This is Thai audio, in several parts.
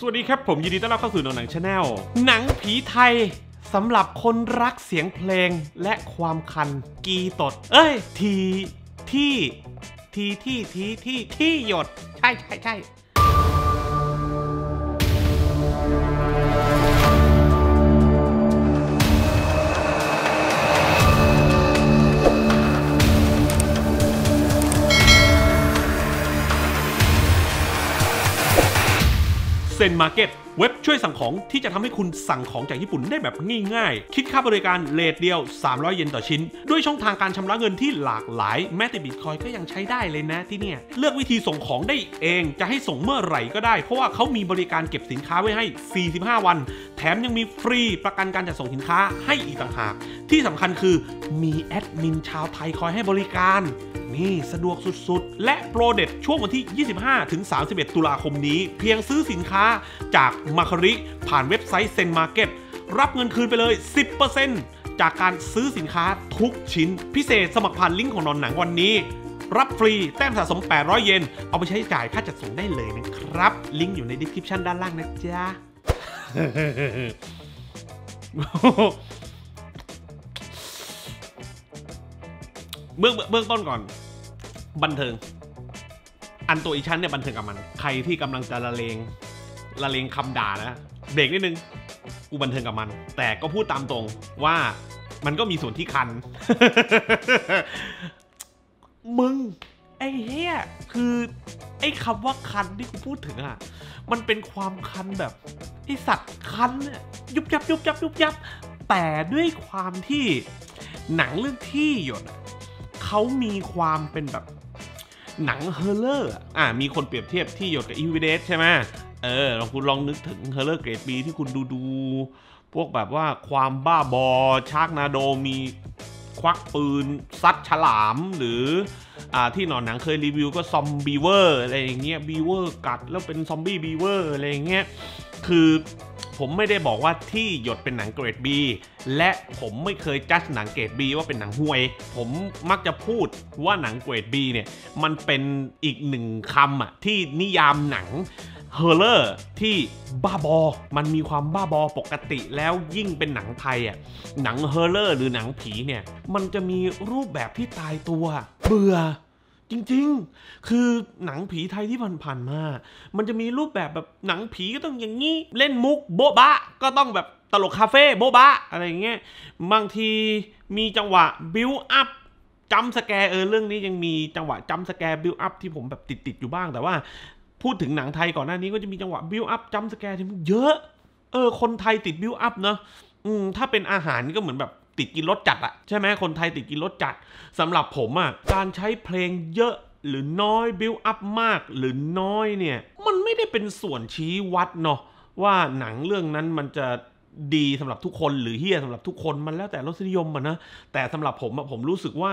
สวัสดีครับ ผมยินดีต้อนรับเข้าสู่หนังชาแนลหนังผีไทยสำหรับคนรักเสียงเพลงและความคันกีตด เอ้ยทีที่ทีที่ทีที่ที่หยด ใช่ใช่ใช่เซนมาร์เก็ตเว็บช่วยสั่งของ ที่จะทำให้คุณสั่งของจากญี่ปุ่นได้แบบง่าย ๆ คิดค่าบริการเลทเดียว 300 เยนต่อชิ้น ด้วยช่องทางการชำระเงินที่หลากหลาย แม้แต่บิตคอยก็ยังใช้ได้เลยนะที่เนี่ย เลือกวิธีส่งของได้เอง จะให้ส่งเมื่อไหร่ก็ได้ เพราะว่าเขามีบริการเก็บสินค้าไว้ให้ 45 วัน แถมยังมีฟรีประกันการจัดส่งสินค้าให้อีกต่างหาก ที่สำคัญคือมีแอดมินชาวไทยคอยให้บริการ นี่สะดวกสุดๆ และโปรเด็ดช่วงวันที่ 25-31 ตุลาคมนี้ เพียงซื้อสินค้าจากมาคาริ ผ่านเว็บไซต์เซนมาร์เก็ตรับเงินคืนไปเลย 10%จากการซื้อสินค้าทุกชิ้น พิเศษสมัครผ่านลิงก์ของนอนหนังวันนี้ รับฟรีแต้มสะสม 800 เยนเอาไปใช้จ่ายค่าจัดส่งได้เลยนะครับ ลิงก์อยู่ในดีสคริปชันด้านล่างนะจ๊ะ เบื้องเบื้องต้นก่อน บันเทิง อันตัวอีชั้นเนี่ยบันเทิงกับมัน ใครที่กำลังจะละเลงละเลงคำด่านะเบรกนิดนึงกูบันเทิงกับมัน แต่ก็พูดตามตรงว่ามันก็มีส่วนที่คันมึงไอ้เฮียคือ ไอ้คำว่าคันที่กูพูดถึงอ่ะมันเป็นความคันแบบไอสัตว์คันยุบยับยุบยับยุบยับแต่ด้วยความที่ หนังเรื่องที่หยดเขามีความเป็นแบบ หนังเฮอร์เลอร์อ่ามีคนเปรียบเทียบที่หยดกับอีวิเดสใช่ไหมเออลองคุณลองนึกถึงเฮอเลอร์เกรดบีที่คุณดูดู พวกแบบว่าความบ้าบอชากนาโดมีควักปืนซัดฉลาม หรือ อ่า ที่หนอนหนังเคยรีวิวก็ซอมบีเวอร์อะไรอย่างเงี้ยบีเวอร์กัดแล้วเป็นซอมบี้บีเวอร์อะไรอย่างเงี้ยคือผมไม่ได้บอกว่าที่หยดเป็นหนังเกรดบีและผมไม่เคยจัดหนังเกรดบีว่าเป็นหนังห่วย ผมมักจะพูดว่าหนังเกรดบีเนี่ย มันเป็นอีกหนึ่งคำอะที่นิยามหนังเฮอร์เลอร์ที่บ้าบอ มันมีความบ้าบอปกติแล้วยิ่งเป็นหนังไทยอ่ะหนังเฮอร์เลอร์หรือหนังผีเนี่ยมันจะมีรูปแบบที่ตายตัว เบื่อจริงๆคือหนังผีไทยที่ผ่านๆมา มันจะมีรูปแบบแบบหนังผีก็ต้องอย่างนี้ เล่นมุกโบ๊ะบะก็ต้องแบบตลกคาเฟ่โบ๊ะบะอะไรอย่างเงี้ยบางทีมีจังหวะบิวอัพจัมสแกร์เออเรื่องนี้ยังมีจังหวะจัมสแกร์บิลอัพที่ผมแบบติดติดอยู่บ้างแต่ว่าพูดถึงหนังไทยก่อนหน้านี้ก็จะมีจังหวะบิวอัพจัมสแกร์ที่มันเยอะ เออคนไทยติดบิวอัพเนอะอืมถ้าเป็นอาหารก็เหมือนแบบติดกินรสจัดอะใช่ไหมคนไทยติดกินรสจัด สำหรับผมอะการใช้เพลงเยอะหรือน้อยบิวอัพมากหรือน้อยเนี่ยมันไม่ได้เป็นส่วนชี้วัดเนาะว่าหนังเรื่องนั้นมันจะดีสำหรับทุกคนหรือเฮี้ยสำหรับทุกคนมันแล้วแต่รสนิยมอะนนะแต่สำหรับผมอะผมรู้สึกว่า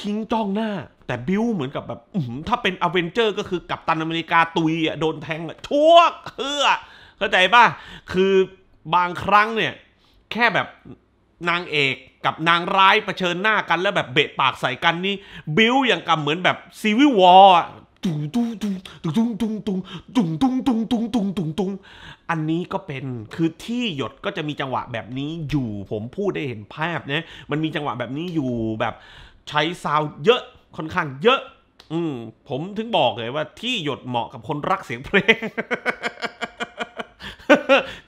ทิ้งจ้องหน้า แต่บิวเหมือนกับแบบถ้าเป็นอเวนเจอร์ก็คือกับตันอเมริกาตุยอ่ะโดนแทงอ่ะชั่วเือเข้าใจป่ะ คือบางครั้งเนี่ย แค่แบบนางเอกกับนางร้ายเผชิญหน้ากันแล้วแบบเบะปากใส่กันนี่บิวอย่างกับเหมือนแบบซีวิววอลตุ้งตุ้งตุ้งตุ้งตุ้งตุ้งตุ้งตุ้งตุ้งตุ้งตุ้งตุ้งตุ้งอันนี้ก็เป็น คือที่หยดก็จะมีจังหวะแบบนี้อยู่ ผมพูดได้เห็นภาพนะมันมีจังหวะแบบนี้อยู่แบบใช้ซาวเยอะค่อนข้าง เยอะ อืมผมถึงบอกเลยว่า ที่หยดเหมาะกับคนรักเสียงเพลง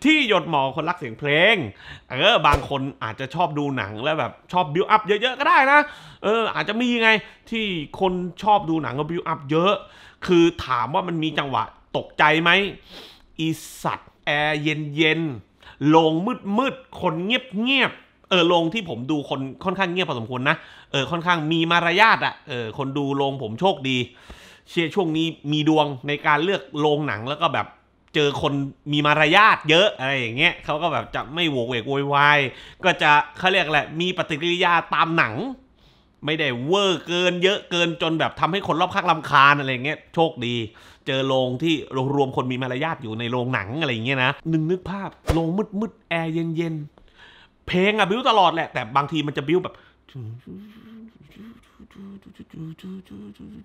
ที่หยดเหมาะคนรักเสียงเพลงเออบางคนอาจจะชอบดูหนังแล้วแบบ ชอบบิวอัพเยอะๆก็ได้นะเอออาจจะมีไงที่คนชอบดูหนังก็บิวอัพเยอะ คือถามว่ามันมีจังหวะตกใจไหมอีสัตว์แอร์เย็นๆโลงมืดๆคนเงียบเงียบเออลงที่ผมดูคนค่อนข้างเงียบพอสมควรนะเออค่อนข้างมีมารยาทอะเออคนดูลงผมโชคดีเชียช่วงนี้มีดวงในการเลือกโรงหนังแล้วก็แบบเจอคนมีมารยาทเยอะอะไรอย่างเงี้ยเขาก็แบบจะไม่โวกเวกโวยวายก็จะเขาเรียกแหละมีปฏิกิริยาตามหนัง ไม่ได้เวอร์เกิน เยอะเกินจนแบบทำให้คนรอบข้างลาคาญอะไรเงี้ยโชคดี เจอโรงที่รวมคนมีมารยาทอยู่ในโรงหนังอะไรเงี้ยนะนึงนึกภาพโรงมืดมืดแอร์เย็นเย็นเพลงอะบิ้วตลอดแหละ แต่บางทีมันจะบิ้วแบบ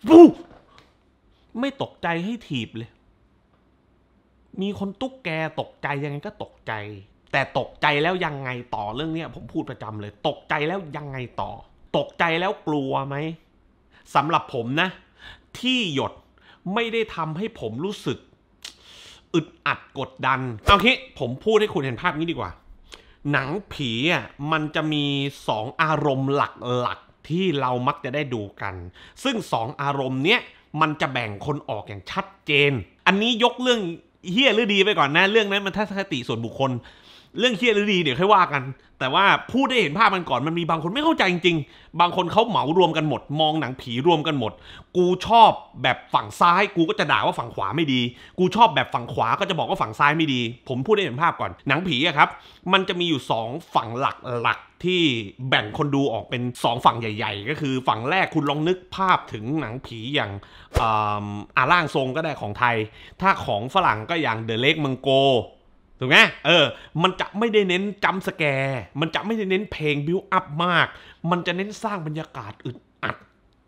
บูไม่ตกใจให้ถีบเลย มีคนตุ๊กแกตกใจยังไงก็ตกใจ แต่ตกใจแล้วยังไงต่อเรื่องเนี้ย ผมพูดประจำเลย ตกใจแล้วยังไงต่อ ตกใจแล้วกลัวไหมสำหรับผมนะ ที่หยดไม่ได้ทำให้ผมรู้สึก อึดอัดกดดันเอาคีผมพูดให้คุณเห็นภาพนี้ดีกว่าหนังผีอ่ะมันจะมีสองอารมณ์หลักๆ ที่เรามักจะได้ดูกัน ซึ่งสอารมณ์เนี้ย มันจะแบ่งคนออกอย่างชัดเจน อันนี้ยกเรื่องเฮี้ยหรือดีไปก่อนนะ เรื่องนั้นมันทัศนคติส่วนบุคคลเรื่องเครียดหรือดีเดี๋ยวค่อยว่ากัน แต่ว่าพูดได้เห็นภาพมัน ก่อนมันมีบางคนไม่เข้าใจจริงๆ บางคนเขาเหมารวมกันหมด มองหนังผีรวมกันหมด กูชอบแบบฝั่งซ้าย กูก็จะด่าว่าฝั่งขวาไม่ดี กูชอบแบบฝั่งขวาก็จะบอกว่าฝั่งซ้ายไม่ดี ผมพูดได้เห็นภาพก่อนหนังผีอะครับ มันจะมีอยู่2ฝั่งหลักๆที่แบ่งคนดูออกเป็น2ฝั่งใหญ่ ๆ ก็คือฝั่งแรกคุณลองนึกภาพถึงหนังผีอย่างอาร่างทรงก็ได้ของไทย ถ้าของฝรั่งก็อย่างเดอะเล็กมังโกถูกไหมเออ มันจะไม่ได้เน้นจำสแกร์ มันจะไม่ได้เน้นเพลงบิวอัพมาก มันจะเน้นสร้างบรรยากาศอึดอัด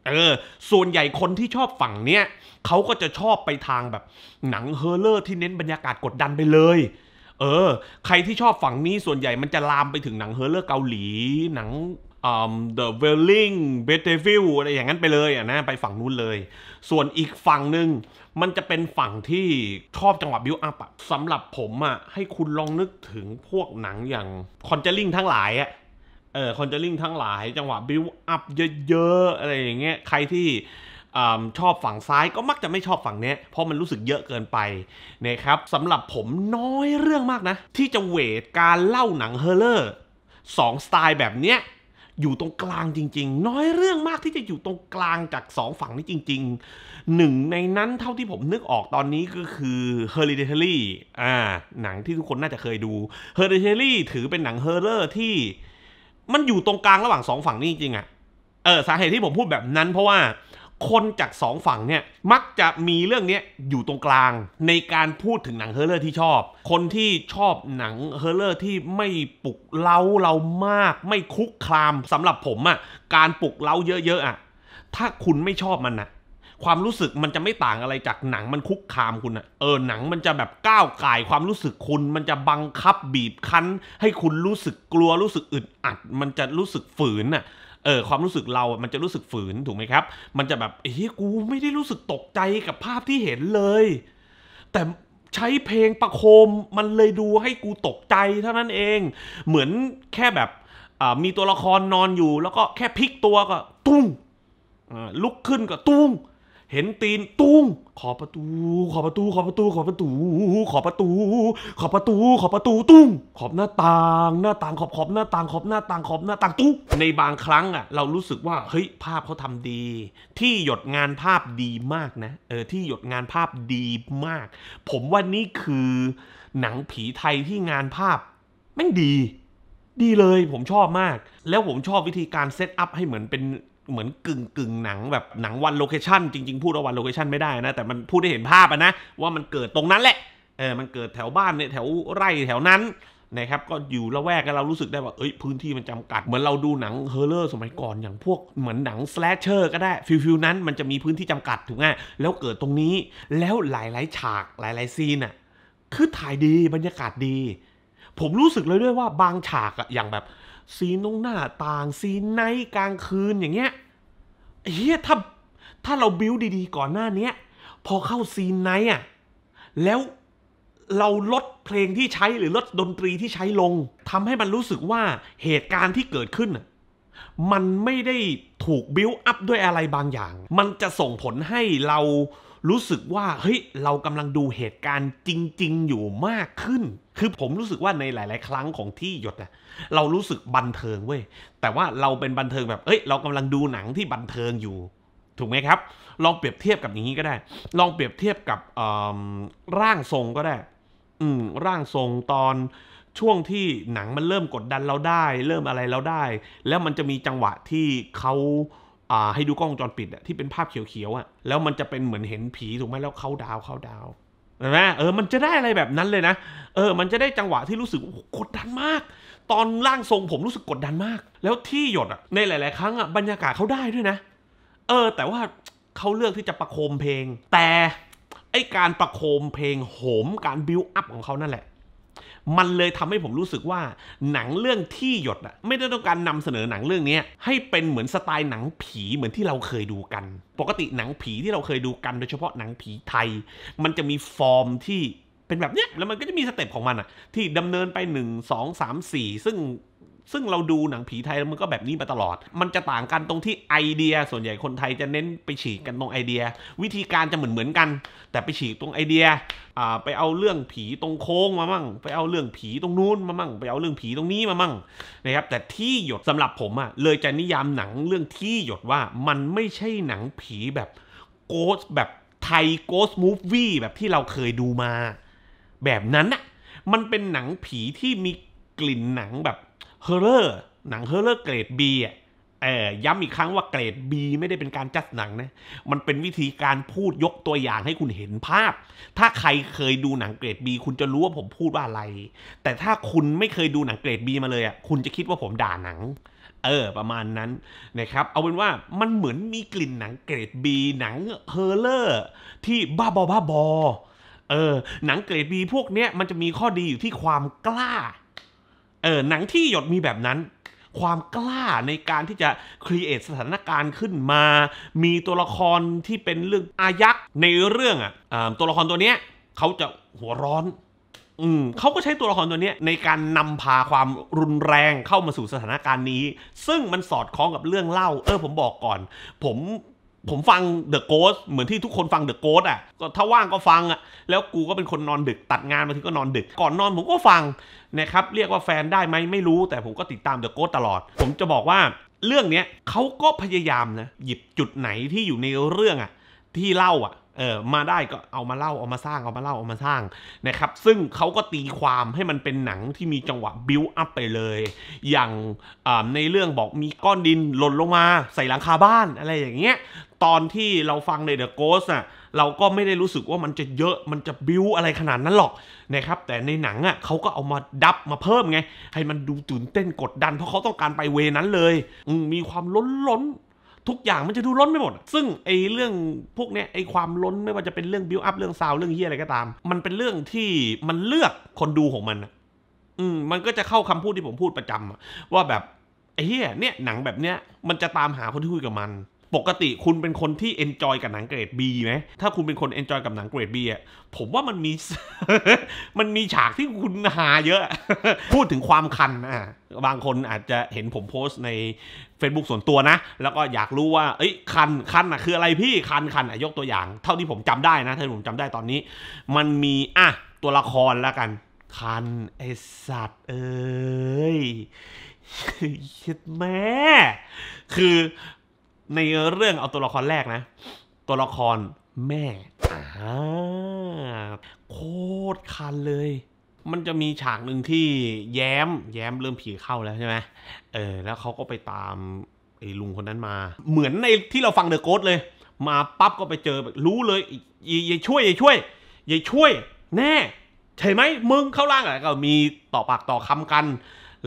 เออ ส่วนใหญ่คนที่ชอบฝั่งเนี้ย เขาก็จะชอบไปทางแบบ หนังเฮอร์เลอร์ที่เน้นบรรยากาศกดดันไปเลย เออ ใครที่ชอบฝั่งนี้ส่วนใหญ่มันจะลามไปถึงหนังเฮอร์เลอร์เกาหลี หนังเดอะเวลลิงเบเ i ฟิลอะไรอย่างนั้นไปเลยอ่ะนะไปฝั่งนู้นเลย ส่วนอีกฝั่งหนึ่งมันจะเป็นฝั่งที่ชอบจังหวะบิวอัพอ่ะสำหรับผมอ่ะให้คุณลองนึกถึงพวกหนังอย่างคอนเจลลิ่งทั้งหลายอ่ะเออคอนเจลลิ่งทั้งหลายจังหวะบิวอัพเยอะๆอะไรอย่างเงี้ยใครที่อชอบฝั่งซ้ายก็มักจะไม่ชอบฝั่งนี้เพราะมันรู้สึกเยอะเกินไปนะครับสำหรับผมน้อยเรื่องมากนะที่จะเวทการเล่าหนังเฮอร์เลอร์สองสไตล์แบบเนี้ยอยู่ตรงกลางจริง ๆ น้อยเรื่องมากที่จะอยู่ตรงกลางจากสองฝั่งนี้จริงๆหนึ่งในนั้นเท่าที่ผมนึกออกตอนนี้ก็คือ h e r e d i t a r y อ่า หนังที่ทุกคนน่าจะเคยดู h e r e d i t a r y ถือเป็นหนังเฮอร์เรอร์ที่ มันอยู่ตรงกลางระหว่างสองฝั่งนี้จริงๆอ่ะ เออสาเหตุที่ผมพูดแบบนั้นเพราะว่าคนจากสองฝั่งเนี่ยมักจะมีเรื่องนี้อยู่ตรงกลางในการพูดถึงหนังเฮอร์เรอร์ที่ชอบ คนที่ชอบหนังเฮอร์เรอร์ที่ไม่ปลุกเล้าเรามากไม่คุกคลามสำหรับผมอะ่ะการปลุกเล้าเยอะๆอะ่ะถ้าคุณไม่ชอบมันนะความรู้สึกมันจะไม่ต่างอะไรจากหนังมันคุกคามคุณอะเออหนังมันจะแบบก้าวไก่ความรู้สึกคุณมันจะบังคับบีบคั้นให้คุณรู้สึกกลัวรู้สึกอึดอัดมันจะรู้สึกฝืนอะเออ ความรู้สึกเรา มันจะรู้สึกฝืน ถูกไหมครับ มันจะแบบเฮ้ยกูไม่ได้รู้สึกตกใจกับภาพที่เห็นเลย แต่ใช้เพลงประโคมมันเลยดูให้กูตกใจเท่านั้นเอง เหมือนแค่แบบมีตัวละครนอนอยู่ แล้วก็แค่พลิกตัวก็ตุ้งลุกขึ้นก็ตุ้งเห็นตีนตุ้งขอประตู ขอประตู ขอประตูขอประตู ขอประตู ขอประตู ขอประตูตุ้งขอบหน้าต่าง หน้าต่างขอบขอบหน้าต่างขอบหน้าต่างขอบหน้าต่างตุ้งในบางครั้งอ่ะเรารู้สึกว่าเฮ้ยภาพเขาทำดี ที่หยดงานภาพดีมากนะ เออที่หยดงานภาพดีมาก ผมว่านี่คือ หนังผีไทยที่งานภาพแม่งดี ดีเลยผมชอบมาก แล้วผมชอบวิธีการเซตอัพให้เหมือนเป็นเหมือนกึ่งกึ่งหนังแบบหนังวันโลเคชันจริงๆพูดว่าวันโลเคชันไม่ได้นะแต่มันพูดได้เห็นภาพอะนะว่ามันเกิดตรงนั้นแหละเออมันเกิดแถวบ้านเนี่ยแถวไร่แถวนั้นนะครับก็อยู่ละแวกกันเรารู้สึกได้ว่าเอ้ยพื้นที่มันจำกัดเหมือนเราดูหนังเฮอร์เรอร์สมัยก่อนอย่างพวกเหมือนหนังสแลชเชอร์ก็ได้ฟิลฟิลนั้นมันจะมีพื้นที่จำกัดถูกไหมแล้วเกิดตรงนี้ แล้วหลายๆฉากหลายๆซีนอ่ะคือถ่ายดีบรรยากาศดี ผมรู้สึกเลยด้วยว่าบางฉากอะอย่างแบบซีนตรงหน้าต่าง ซีนในกลางคืนอย่างเงี้ยเฮียถ้า ถ้าเราบิวดีๆ ก่อนหน้านี้พอเข้าซีนไนอะอ่ะแล้วเราลดเพลงที่ใช้หรือลดดนตรีที่ใช้ลงทำให้มันรู้สึกว่าเหตุการณ์ที่เกิดขึ้นมันไม่ได้ถูกบิวอัพด้วยอะไรบางอย่าง มันจะส่งผลให้เรารู้สึกว่าเฮ้ยเรากำลังดูเหตุการณ์จริงๆ อยู่มากขึ้น คือผมรู้สึกว่าในหลาย ๆ ครั้งของที่หยดนะเรารู้สึกบันเทิงเว้ย แต่ว่าเราเป็นบันเทิงแบบเอ้ยเรากำลังดูหนังที่บันเทิงอยู่ ถูกไหมครับ ลองเปรียบเทียบกับอย่างนี้ก็ได้ ลองเปรียบเทียบกับร่างทรงก็ได้ อืม ร่างทรงตอน ช่วงที่หนังมันเริ่มกดดันเราได้ เริ่มอะไรเราได้ แล้วมันจะมีจังหวะที่เขา่าให้ดูกล้องวงจรปิดอะที่เป็นภาพเขียวๆอะแล้วมันจะเป็นเหมือนเห็นผีถูกไหมแล้วเข้าดาวเข้าดาวเห็นไหมเออมันจะได้อะไรแบบนั้นเลยนะเออ มันจะได้จังหวะที่รู้สึกกดดันมาก ตอนร่างทรงผมรู้สึกกดดันมาก แล้วที่หยดอะในหลาย ๆครั้งอะบรรยากาศเขาได้ด้วยนะเออ แต่ว่าเขาเลือกที่จะประโคมเพลง แต่ไอการประโคมเพลงโหมการบิวอัพของเขานั่นแหละมันเลยทำให้ผมรู้สึกว่าหนังเรื่องที่หยดอะไม่ได้ต้องการนำเสนอหนังเรื่องนี้ให้เป็นเหมือนสไตล์หนังผีเหมือนที่เราเคยดูกัน ปกติหนังผีที่เราเคยดูกัน โดยเฉพาะหนังผีไทย มันจะมีฟอร์มที่เป็นแบบเนี้ย แล้วมันก็จะมีสเต็ปของมันอะที่ดำเนินไป 1 2 3 4 ซึ่งซึ่งเราดูหนังผีไทยมันก็แบบนี้มาตลอด มันจะต่างกันตรงที่ไอเดีย ส่วนใหญ่คนไทยจะเน้นไปฉีกกันตรงไอเดีย วิธีการจะเหมือนเหมือนกัน แต่ไปฉีกตรงไอเดีย ไปเอาเรื่องผีตรงโค้งมามั่งไปเอาเรื่องผีตรงนู้นมามั่งไปเอาเรื่องผีตรงนี้มามั่งนะครับ แต่ที่หยดสำหรับผมอะ่ะ เลยจะนิยามหนังเรื่องที่หยดว่า มันไม่ใช่หนังผีแบบโกสแบบไทยโกสมูฟวี่แบบที่เราเคยดูมา แบบนั้นอะะมันเป็นหนังผีที่มีกลิ่นหนังแบบเฮอร์เรอร์หนังเฮอร์เรอร์เกรดบีอ่ะเออย้ำอีกครั้งว่าเกรดบีไม่ได้เป็นการจัดหนังนะมันเป็นวิธีการพูดยกตัวอย่างให้คุณเห็นภาพ ถ้าใครเคยดูหนังเกรดบีคุณจะรู้ว่าผมพูดว่าอะไร แต่ถ้าคุณไม่เคยดูหนังเกรดบีมาเลยอ่ะคุณจะคิดว่าผมด่าหนัง เออประมาณนั้นนะครับ เอาเป็นว่ามันเหมือนมีกลิ่นหนังเกรดบีหนังเฮอร์เรอร์ที่บ้าบอบ้าบอเออหนังเกรดบีพวกเนี้ยมันจะมีข้อดีอยู่ที่ความกล้าเออหนังที่หยดมีแบบนั้น ความกล้าในการที่จะครีเอทสถานการณ์ขึ้นมา มีตัวละครที่เป็นเรื่องอายักษ์ในเรื่องอ่ะตัวละครตัวเนี้ยเขาจะหัวร้อน อืมเขาก็ใช้ตัวละครตัวเนี้ยในการนำพาความรุนแรงเข้ามาสู่สถานการณ์นี้ ซึ่งมันสอดคล้องกับเรื่องเล่า เออ ผมบอกก่อน ผมผมฟังเดอะโกสเหมือนที่ทุกคนฟังเดอะโกสอ่ะก็ถ้าว่างก็ฟังอ่ะแล้วกูก็เป็นคนนอนดึกตัดงานมาถึงก็นอนดึก ก่อนนอนผมก็ฟังนะครับเรียกว่าแฟนได้ไหมไม่รู้แต่ผมก็ติดตามเดอะโกสตลอด ผมจะบอกว่าเรื่องเนี้ยเขาก็พยายามนะหยิบจุดไหนที่อยู่ในเรื่องอ่ะที่เล่าอ่ะเออมาได้ก็เอามาเล่า เอามาสร้างเอามาเล่าเอามาสร้างนะครับซึ่งเขาก็ตีความให้มันเป็นหนังที่มีจังหวะบิวอัพไปเลยอย่างในเรื่องบอกมีก้อนดินหล่นลงมาใส่หลังคาบ้านอะไรอย่างเงี้ยตอนที่เราฟังในเดอะโกสอน่ะเราก็ไม่ได้รู้สึกว่ามันจะเยอะมันจะบิวอะไรขนาดนั้นหรอกนะครับแต่ในหนังอ่ะเขาก็เอามาดับมาเพิ่มไง ให้มันดูตื่นเต้นกดดัน เพราะเขาต้องการไปเวนั้นเลยมีความล้นล้นทุกอย่างมันจะดูล้นไปหมด ซึ่งไอ้เรื่องพวกเนี้ยไอ้ความล้นไม่ว่าจะเป็นเรื่องบิวอัพเรื่องซาวเรื่องเฮียอะไรก็ตาม มันเป็นเรื่องที่มันเลือกคนดูของมันอืมมันก็จะเข้าคำพูดที่ผมพูดประจำว่าแบบไอ้เฮียเนี่ยหนังแบบเนี้ยมันจะตามหาคนที่คุยกับมันปกติคุณเป็นคนที่เอนจอยกับหนังเกรด B ไหม ถ้าคุณเป็นคนเอนจอยกับหนังเกรด B อ่ะ ผมว่ามันมีมันมีฉากที่คุณหา เยอะ พูดถึงความคันอ่ะบางคนอาจจะเห็นผมโพสต์ใน Facebook ส่วนตัวนะ แล้วก็อยากรู้ว่า เอ้ยคันคันอ่ะคืออะไรพี่ คันคันอ่ะยกตัวอย่าง เท่าที่ผมจำได้นะเท่าที่ผมจำได้ตอนนี้ มันมีอ่ะตัวละครแล้วกัน คันไอสัตว์เอ้ยแม่คือในเรื่องเอาตัวละครแรกนะ ตัวละครแม่อ่าโคตรคันเลย มันจะมีฉากหนึ่งที่แย้มแย้มเริ่มผีเข้าแล้วใช่ไหมเออแล้วเขาก็ไปตาม ไอ้ลุงคนนั้นมา เหมือนในที่เราฟังเดอะโกสเลย มาปั๊บก็ไปเจอแบบรู้เลยยายช่วยยายช่วยยายช่วย แน่ ใช่ไหมมึงเข้าล่างอะไรก็มีต่อปากต่อคำกัน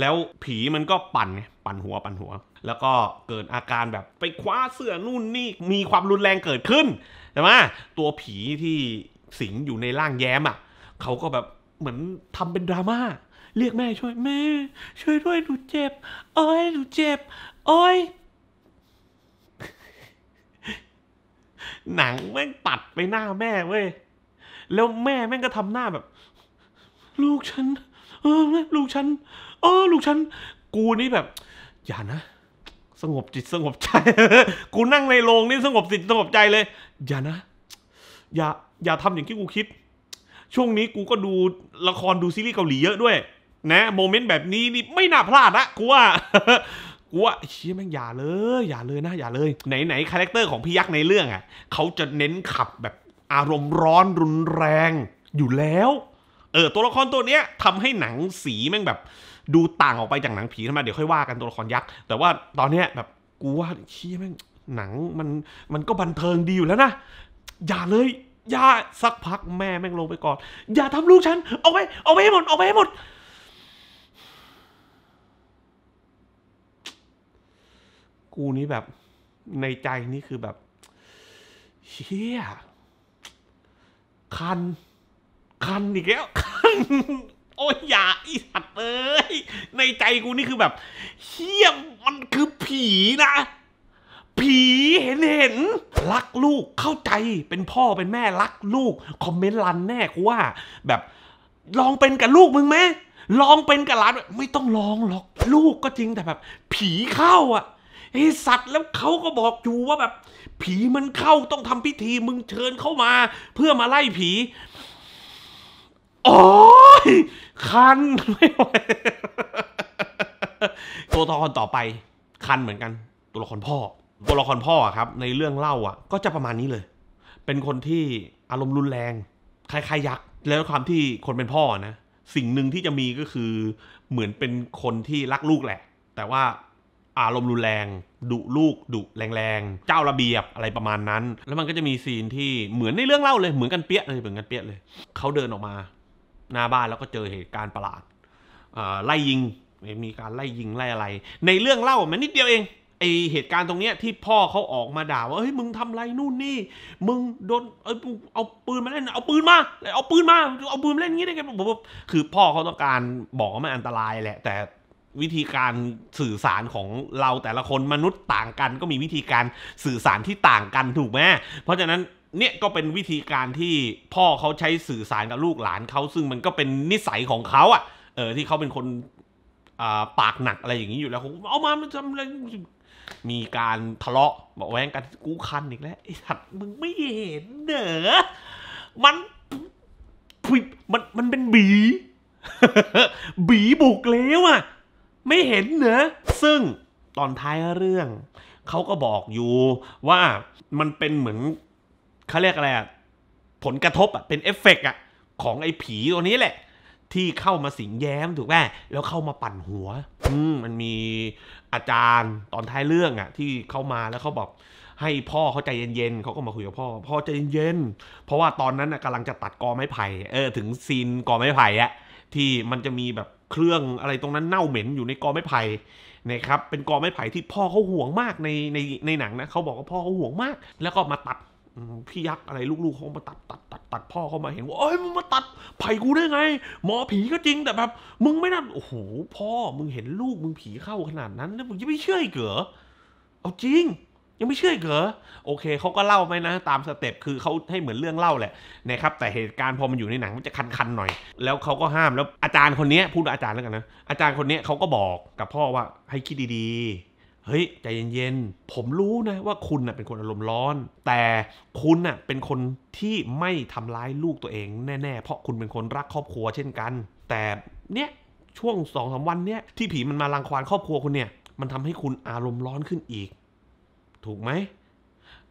แล้วผีมันก็ปั่นปั่นหัว ปั่นหัวแล้วก็เกิดอาการแบบไปคว้าเสื้อนู่นนี่มีความรุนแรงเกิดขึ้นใช่ไหมตัวผีที่สิงอยู่ในร่างแย้มอ่ะเขาก็แบบเหมือนทำเป็นดราม่า เรียกแม่ช่วย แม่ช่วยด้วยหนูเจ็บโอ้ยหนูเจ็บโอ้ย หนังแม่งตัดไปหน้าแม่เว้ยแล้วแม่แม่งก็ทำหน้าแบบ ลูกฉันเออ ลูกฉันเออลูกฉันกูนี่แบบอย่านะสงบจิตสงบใจ กูนั่งในโรงนี่สงบจิตสงบใจเลย อย่านะ อย่าอย่าทำอย่างที่กูคิด ช่วงนี้กูก็ดูละครดูซีรีส์เกาหลีเยอะด้วย นะ โมเมนต์แบบนี้นี่ไม่น่าพลาดนะกูว่า กูว่าเชี่ยแม่งอย่าเลยอย่าเลยนะอย่าเลย ไหนไหนคาแรคเตอร์ของพี่ยักษ์ในเรื่องอ่ะเขาจะเน้นขับแบบอารมณ์ร้อนรุนแรงอยู่แล้วเออตัวละครตัวเนี้ยทำให้หนังสีแม่งแบบดูต่างออกไปจากหนังผีทำไมเดี๋ยวค่อยว่ากันตัวละครยักษ์แต่ว่าตอนเนี้ยแบบ กูว่าเชี่ยแม่งหนังมัน มันก็บันเทิงดีอยู่แล้วนะ อย่าเลยอย่าสักพักแม่แม่งลงไปก่อน อย่าทำลูกฉันเอาไปเอาไปให้หมดเอาไปให้หมด กูนี้แบบในใจนี่คือแบบเชี่ยคันคันอีกแล้วโอ้ยอย่าอีสัตว์เอ้ยในใจกูนี่คือแบบเฮี้ยมมันคือผีนะผีเห็นเห็นรักลูกเข้าใจเป็นพ่อเป็นแม่รักลูกคอมเมนต์รันแน่กูว่า แบบ ลองเป็นกับลูกมึงไหมลองเป็นกับหลานไม่ต้องลองหรอกลูกก็จริงแต่แบบผีเข้าอ่ะไอสัตว์แล้วเขาก็บอกอยู่ว่าแบบ ผีมันเข้าต้องทำพิธีมึงเชิญเข้ามา เพื่อมาไล่ผีโอ้ยคันไม่ไหวตัวละครต่อไปคันเหมือนกันตัวละครพ่อตัวละครพ่อครับ ในเรื่องเล่าอ่ะ ก็จะประมาณนี้เลย เป็นคนที่อารมณ์รุนแรงคล้ายๆยักษ์แล้วความที่คนเป็นพ่อนะสิ่งหนึ่งที่จะมีก็คือ เหมือนเป็นคนที่รักลูกแหละ แต่ว่าอารมณ์รุนแรง ดุลูก ดุแรง ๆ เจ้าระเบียบอะไรประมาณนั้น แล้วมันก็จะมีซีนที่เหมือนในเรื่องเล่าเลยเหมือนกันเปี้ยเลยเหมือนกันเปี้ยเลย เขาเดินออกมาหน้าบ้านแล้วก็เจอเหตุการณ์ประหลาดไล่ยิงมีการไล่ยิงไล่อะไร ในเรื่องเล่ามันนิดเดียวเองไอเหตุการณ์ตรงเนี้ยที่พ่อเขาออกมาด่าว่าเฮ้ยมึงทำไรนู่นนี่ มึงโดนเอ้ยเอาปืนมาเล่นเอาปืนมาเอาปืนมาเอาปืนเล่นงี้ได้ไงผมคือพ่อเขาต้องการบอกว่ามันอันตรายแหละ แต่วิธีการสื่อสารของเราแต่ละคนมนุษย์ต่างกัน ก็มีวิธีการสื่อสารที่ต่างกันถูกไหมเพราะฉะนั้นเนี่ยก็เป็นวิธีการที่พ่อเขาใช้สื่อสารกับลูกหลานเขาซึ่งมันก็เป็นนิสัยของเขาอะ่ะ เออที่เขาเป็นคนปากหนักอะไรอย่างนี้อยู่แล้วเขาเอามามันทำอะไรมีการทะเลาะบอกแว้งกันกูคันอีกแล้วไอ้สัตว์มึงไม่เห็นเด้อมันมัน มันเป็นบี บีบุกแล้วอ่ะ ไม่เห็นเนอะ ซึ่งตอนท้ายเรื่อง เขาก็บอกอยู่ว่ามันเป็นเหมือนเขาเรียกอะไรอะผลกระทบอะเป็นเอฟเฟกอะของไอ้ผีตัวนี้แหละ ที่เข้ามาสิงแย้มถูกไหมแล้วเข้ามาปั่นหัว อืมมันมีอาจารย์ตอนท้ายเรื่องอะที่เข้ามาแล้วเขาบอก ให้พ่อเขาใจเย็นๆเขาก็มาคุยกับพ่อ พ่อใจเย็นๆ เพราะว่าตอนนั้นกะกำลังจะตัดกอไม้ไผ่ เออ ถึงซีนกอไม้ไผ่อะที่มันจะมีแบบเครื่องอะไรตรงนั้นเน่าเหม็นอยู่ในกอไม้ไผ่นะครับเป็นกอไม้ไผ่ที่พ่อเขาห่วงมากในในในหนังนะเขาบอกว่าพ่อเขาห่วงมาก แล้วก็มาตัดพี่ยักษ์อะไรลูกๆเขามาตัดตัดตัดตัดพ่อเขามาเห็นว่าเอ้ยมึงมาตัดไผ่กูได้ไง หมอผีก็จริงแต่แบบมึงไม่น่าโอ้โหพ่อมึงเห็นลูกมึงผีเข้าขนาดนั้นแล้วมึงยังไม่เชื่ออกเรอเอาจริง ยังไม่เชื่ออกเรอโอเค เขาก็เล่าไปนะ ตามสเต็ปคือเขาให้เหมือนเรื่องเล่าแหละนะครับแต่เหตุการณ์พอมันอยู่ในหนังมันจะคันๆหน่อย แล้วเขาก็ห้ามแล้วอาจารย์คนนี้พูดอาจารย์แล้วกันนะ อาจารย์คนนี้เขาก็บอกกับพ่อว่า ให้คิดดี ๆเฮ้ยใจเย็นๆ ผมรู้นะ ว่าคุณนะเป็นคนอารมณ์ร้อน แต่คุณนะ่ะเป็นคนที่ไม่ทำร้ายลูกตัวเองแน่ ๆ เพราะคุณเป็นคนรักครอบครัวเช่นกัน แต่เนี้ยช่วงสองสาวันเนี้ยที่ผีมันมารังควานครอบครัวคุณเนี่ย มันทำให้คุณอารมณ์ร้อนขึ้นอีก ถูกไหม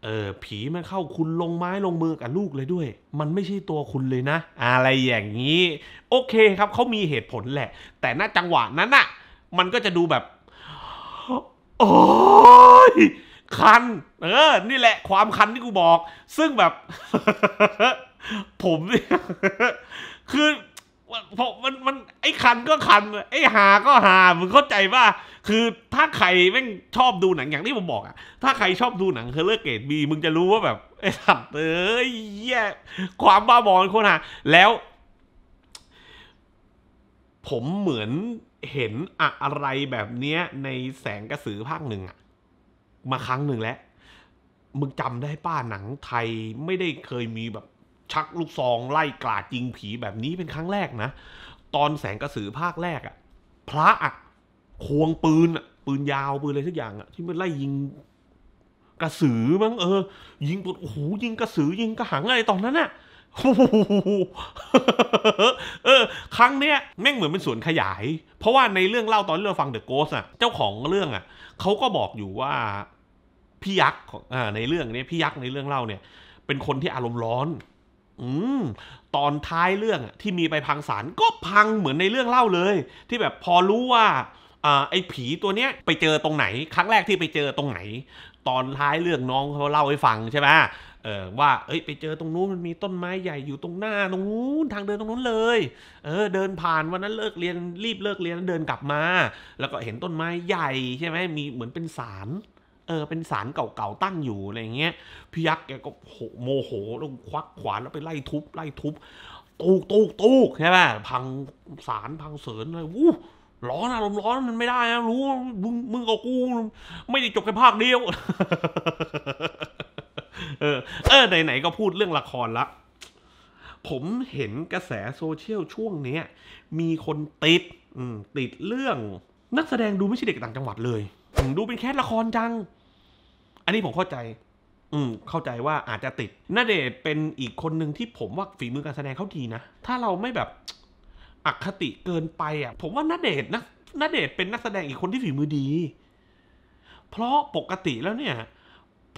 เออ ผีมันเข้าคุณลงไม้ลงมือกับลูกเลยด้วย มันไม่ใช่ตัวคุณเลยนะ อะไรอย่างนี้ โอเคครับเขามีเหตุผลแหละ แต่ณจังหวะนั้นอ่ะมันก็จะดูแบบโอ้ย คัน เออ นี่แหละ ความคันที่กูบอก ซึ่งแบบ ผมเนี่ย คือผมมันมันไอ้คันก็คัน ไอ้หาก็หามึงเข้าใจป่ะ คือถ้าใครแม่งชอบดูหนังอย่างที่ผมบอกอะถ้าใครชอบดูหนังเคอร์เลอร์เกตบีมึงจะรู้ว่าแบบ ไอ้สัตว์เอ้ยแย่ความบ้าบอลคนหาแล้วผมเหมือนเห็นอะไรแบบเนี้ย ในแสงกระสือภาคหนึ่งอะมาครั้งหนึ่งแล้ว มึงจำได้ป้าหนังไทยไม่ได้เคยมีแบบ ชักลูกซองไล่ กลาดยิงผีแบบนี้เป็นครั้งแรกนะ ตอนแสงกระสือภาคแรกอะพระอะควงปืนอะปืนยาวปืนอะไรทุกอย่างอะที่มันไล่ยิงกระสือมั้งเออ ยิงตัวโอ้โหยิงกระสือยิงกระหังอะไรตอนนั้นอะเออครั้งเนี้ยแม่งเหมือนเป็นสวนขยาย เพราะว่าในเรื่องเล่าตอนเราฟังเดอะโกสอ่ะ เจ้าของเรื่องอ่ะเขาก็บอกอยู่ว่าพี่ยักษ์อ่าในเรื่องนี้พี่ยักษ์ในเรื่องเล่าเนี่ย เป็นคนที่อารมณ์ร้อน อืมตอนท้ายเรื่องที่มีไปพังศาลก็พังเหมือนในเรื่องเล่าเลย ที่แบบพอรู้ว่าอ่าไอ้ผีตัวเนี้ยไปเจอตรงไหน ครั้งแรกที่ไปเจอตรงไหน ตอนท้ายเรื่องน้องเขาเล่าให้ฟังใช่ไหมเออว่าเอ้ยไปเจอตรงนู้นมันมีต้นไม้ใหญ่อยู่ตรงหน้าตรงนู้นทางเดินตรงนู้นเลยเออเดินผ่านวันนั้นเลิกเรียนรีบเลิกเรียนเดินกลับมา แล้วก็เห็นต้นไม้ใหญ่ใช่ไหมมีเหมือนเป็นศาลเออเป็นสารเก่าๆตั้งอยู่อะไรเงี้ยพี่ยักษ์แกก็โมโหแล้วควักขวานแล้วไปไล่ทุบไล่ทุบตูกตูกตูกใช่ไหมพังสารพังเสริญเลยวู้ร้อนอารมณ์ร้อน มันไม่ได้นะรู้มึงมึงกับกูไม่ได้จบแค่ภาคเดียวเออ เออไหนๆก็พูดเรื่องละครละผมเห็นกระแสโซเชียลช่วงเนี้ย มีคนติดติดเรื่อง นักแสดงดูไม่ใช่เด็กต่างจังหวัดเลยดูเป็นแค่ละครจังอันนี้ผมเข้าใจ อืม เข้าใจว่า อาจจะติดน่าเดชเป็นอีกคนหนึ่งที่ผมว่าฝีมือการแสดงเขาดีนะถ้าเราไม่แบบอคติเกินไปอ่ะผมว่านาเดชนะนาเดชเป็นนักแสดงอีกคนที่ฝีมือดี เพราะปกติแล้วเนี่ย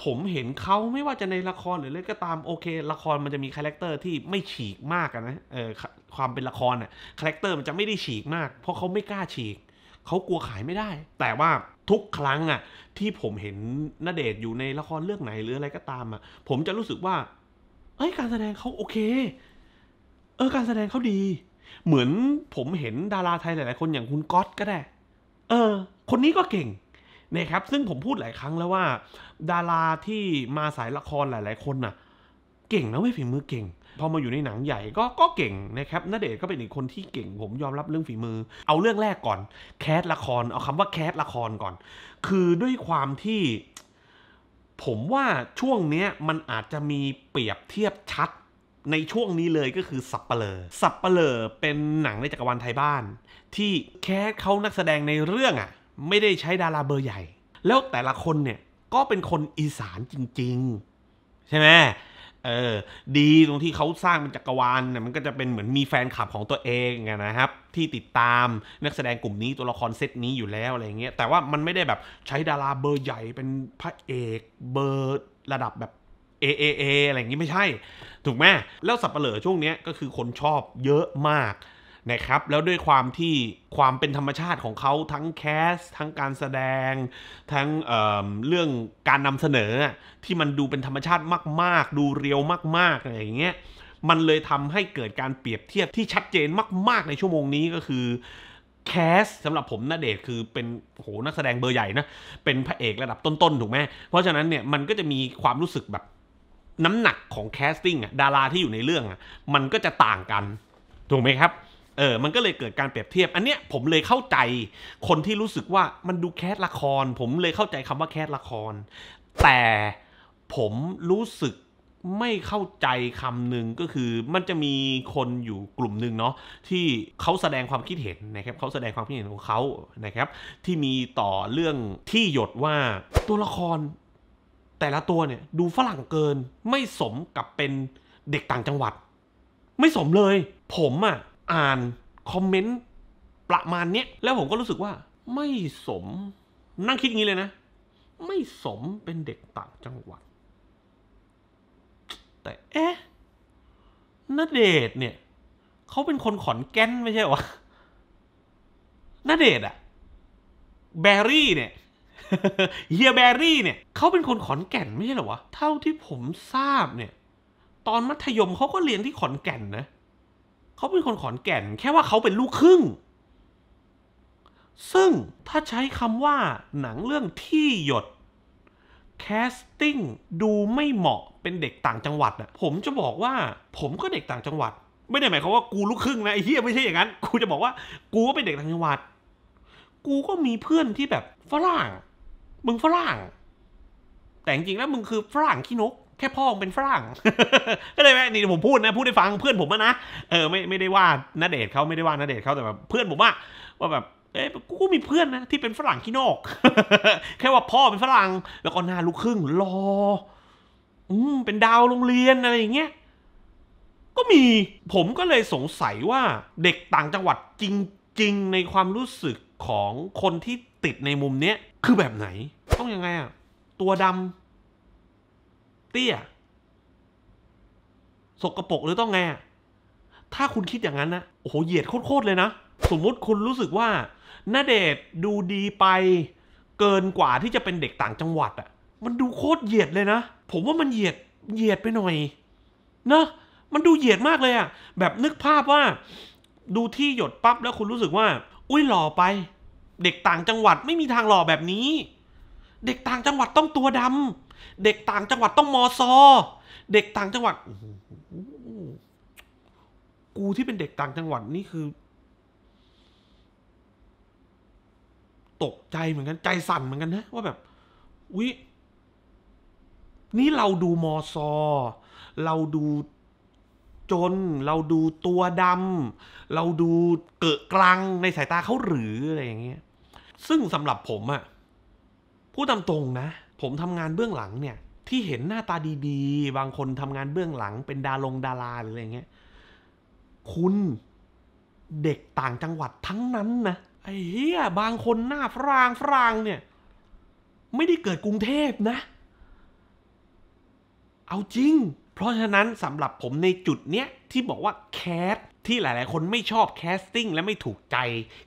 ผมเห็นเขาไม่ว่าจะในละครหรืออะไรก็ตามโอเค ละครมันจะมีคาแรคเตอร์ที่ไม่ฉีกมากนะเออความเป็นละครอ่ะคาแรคเตอร์มันจะไม่ได้ฉีกมาก เพราะเขาไม่กล้าฉีกเขากลัวขายไม่ได้ แต่ว่าทุกครั้งอ่ะ ที่ผมเห็นนาเดชอยู่ในละครเรื่องไหนหรืออะไรก็ตามอ่ะ ผมจะรู้สึกว่าเอ้ยการแสดงเขาโอเค เออการแสดงเขาดีเหมือนผมเห็นดาราไทยหลาย ๆ คนอย่างคุณก๊อตก็ได้ เออ คนนี้ก็เก่งนะครับ ซึ่งผมพูดหลายครั้งแล้วว่า ดาราที่มาสายละครหลาย ๆ คนน่ะ เก่งนะเว้ยฝีมือเก่ง พอมาอยู่ในหนังใหญ่ก็ก็เก่งนะครับนาเดชก็เป็นอีกคนที่เก่ง ผมยอมรับเรื่องฝีมือเอาเรื่องแรกก่อน แคสละครเอาคำว่าแคสละครก่อน คือด้วยความที่ ผมว่าช่วงเนี้ยมันอาจจะมีเปรียบเทียบชัดในช่วงนี้เลยก็คือสับเปลอสับเปลอเป็นหนังในจักรวาลไทยบ้าน ที่แค่เขานักแสดงในเรื่องอะ่ะไม่ได้ใช้ดาราเบอร์ใหญ่ แล้วแต่ละคนเนี่ย ก็เป็นคนอีสานจริง ๆ ใช่ไหมเออดีตรงที่เขาสร้างเป็นจักรวาลเนี่ยมันก็จะเป็นเหมือนมีแฟนคลับของตัวเองนะครับ ที่ติดตามนักแสดงกลุ่มนี้ตัวละครเซตนี้อยู่แล้วอะไรเงี้ยแต่ว่ามันไม่ได้แบบใช้ดาราเบอร์ใหญ่เป็นพระเอกเบอร์ ระดับแบบเอ เอ เอ อะไรอย่างนี้ไม่ใช่ ถูกไหมแล้วสับเปลือช่วงนี้ก็คือคนชอบเยอะมากนะครับแล้วด้วยความที่ความเป็นธรรมชาติของเขาทั้งแคสทั้งการแสดงทั้งเเรื่องการนำเสนอที่มันดูเป็นธรรมชาติมากๆ ดูเรียวมากๆอะไรอย่างเงี้ยมันเลยทำให้เกิดการเปรียบเทียบที่ชัดเจนมาก ๆในชั่วโมงนี้ก็คือแคสสำหรับผมนาเดชคือเป็นโหนักแสดงเบอร์ใหญ่นะเป็นพระเอกระดับต้นๆถูกไหมเพราะฉะนั้นเนี่ยมันก็จะมีความรู้สึกแบบน้ำหนักของแคสติ้งอ่ะดาราที่อยู่ในเรื่องอ่ะมันก็จะต่างกันถูกไหมครับเออมันก็เลยเกิดการเปรียบเทียบ อันเนี้ยผมเลยเข้าใจคนที่รู้สึกว่ามันดูแคสละคร ผมเลยเข้าใจคำว่าแคสละคร แต่ผมรู้สึกไม่เข้าใจคำหนึ่งก็คือมันจะมีคนอยู่กลุ่มหนึ่งเนาะที่เขาแสดงความคิดเห็นนะครับเขาแสดงความคิดเห็นของเขานะครับ ที่มีต่อเรื่องที่หยดว่าตัวละครแต่ละตัวเนี่ยดูฝรั่งเกิน ไม่สมกับเป็นเด็กต่างจังหวัด ไม่สมเลย ผมอะ่ะ อ่านคอมเมนต์ประมาณเนี้ย แล้วผมก็รู้สึกว่า ไม่สม นั่งคิดอย่างนี้เลยนะ ไม่สมเป็นเด็กต่างจังหวัด แต่ เอ๊ะนเดชเนี่ยเขาเป็นคนขอนแก่นไม่ใช่หรอนาเดชอะแบรี่เนี่ยเฮียแบรี่เนี่ยเขาเป็นคนขอนแก่นไม่ใช่เหรอวะเท่าที่ผมทราบเนี่ยตอนมัธยมเขาก็เรียนที่ขอนแก่นนะเขาเป็นคนขอนแก่น แค่ว่าเขาเป็นลูกครึ่ง ซึ่งถ้าใช้คำว่า หนังเรื่องที่หยดแคสติ้งดูไม่เหมาะเป็นเด็กต่างจังหวัดอะผมจะบอกว่า ผมก็เด็กต่างจังหวัด ไม่ได้หมายความว่ากูลูกครึ่งนะไอ้เหี้ยไม่ใช่อย่างนั้นกูจะบอกว่ากูก็เป็นเด็กต่างจังหวัดกูก็มีเพื่อนที่แบบฝรั่งมึงฝรั่ง แต่จริงๆแล้วมึงคือฝรั่งขี้นก แค่พ่อเป็นฝรั่งก็เลยแม่นี่ผมพูดนะพูดให้ฟังเพื่อนผมนะเออไม่ไม่ได้ว่านาเดชเขาไม่ได้ว่านาเดชเขาแต่แบบเพื่อนผมว่าว่าแบบ เอ้กูก็มีเพื่อนนะที่เป็นฝรั่งขี้นกแค่ว่าพ่อเป็นฝรั่งแล้วก็หน้าลูกครึ่งรออืมเป็นดาวโรงเรียนอะไรอย่างเงี้ยก็มีผมก็เลยสงสัยว่าเด็กต่างจังหวัดจริง ๆ ในความรู้สึกของคนที่ติด ในมุมเนี้ยคือแบบไหน ต้อง ยังไงอะตัวดำเตี้ย สกรปรกหรือต้อง ไงอะถ้าคุณคิดอย่างนั้นนะโอ้โห เหยียด โคตรเลยนะ สมมุติคุณรู้สึกว่าณเดชดูดีไป เกินกว่าที่จะเป็นเด็กต่างจังหวัดอะมันดูโคตรเหยียดเลย นะ ผมว่ามันเหยียดเหยียดไปหน่อยนะมันดูเหยียดมากเลยอะแบบนึกภาพว่า ดูที่หยดปั๊บแล้วคุณรู้สึกว่า อุ้ยหล่อไปเด็กต่างจังหวัดไม่มีทางหล่อแบบนี้ เด็กต่างจังหวัดต้องตัวดำ เด็กต่างจังหวัดต้องมอซอเด็กต่างจังหวัด กูที่เป็นเด็กต่างจังหวัดนี่คือ ตกใจเหมือนกันใจสั่นเหมือนกันนะ ว่าแบบวินี่เราดูมอซอเราดูจน เราดูตัวดำ เราดูเกะกลังในสายตาเขาหรืออะไรอย่างเงี้ยซึ่งสำหรับผมอะพูดตามตรงนะผมทำงานเบื้องหลังเนี่ยที่เห็นหน้าตาดี ๆ บางคนทำงานเบื้องหลัง เป็นดารงดาราหรืออะไรเงี้ยคุณเด็กต่างจังหวัดทั้งนั้นนะไอ้เฮียบางคนหน้าฝรังฝรังเนี่ยไม่ได้เกิดกรุงเทพนะ เอาจริง เพราะฉะนั้นสำหรับผมในจุดเนี้ยที่บอกว่าแคสที่หลายๆคนไม่ชอบแคสติ้งและไม่ถูกใจ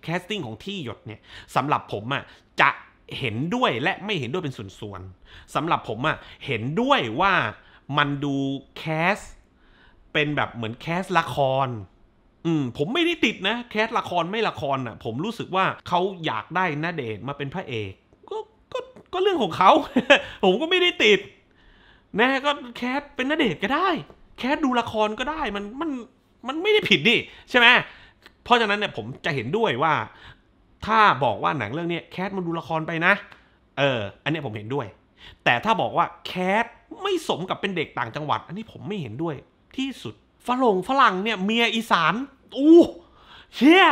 แคสติ้งของที่หยดเนี่ยสำหรับผมอะ่ะจะเห็นด้วยและไม่เห็นด้วยเป็นส่วนๆสำหรับผมอะ่ะเห็นด้วยว่ามันดูแคสเป็นแบบเหมือนแคสละคร อืมผมไม่ได้ติดนะแคสละครไม่ละครอ่ะ ผมรู้สึกว่าเขาอยากได้นาเดชมาเป็นพระเอกก็ก็ก็เรื่องของเขาผมก็ไม่ได้ติด นะก็แคสเป็นนาเดชก็ได้ แคสดูละครก็ได้มันมันมันไม่ได้ผิดดิใช่ไหม เพราะฉะนั้นเนี่ยผมจะเห็นด้วยว่า ถ้าบอกว่าหนังเรื่องนี้แคทมันดูละครไปนะ เออ อันนี้ผมเห็นด้วย แต่ถ้าบอกว่าแคทไม่สมกับเป็นเด็กต่างจังหวัด อันนี้ผมไม่เห็นด้วย ที่สุดฝรั่งฝรั่งเนี่ยเมียอีสานอู้เชี่ย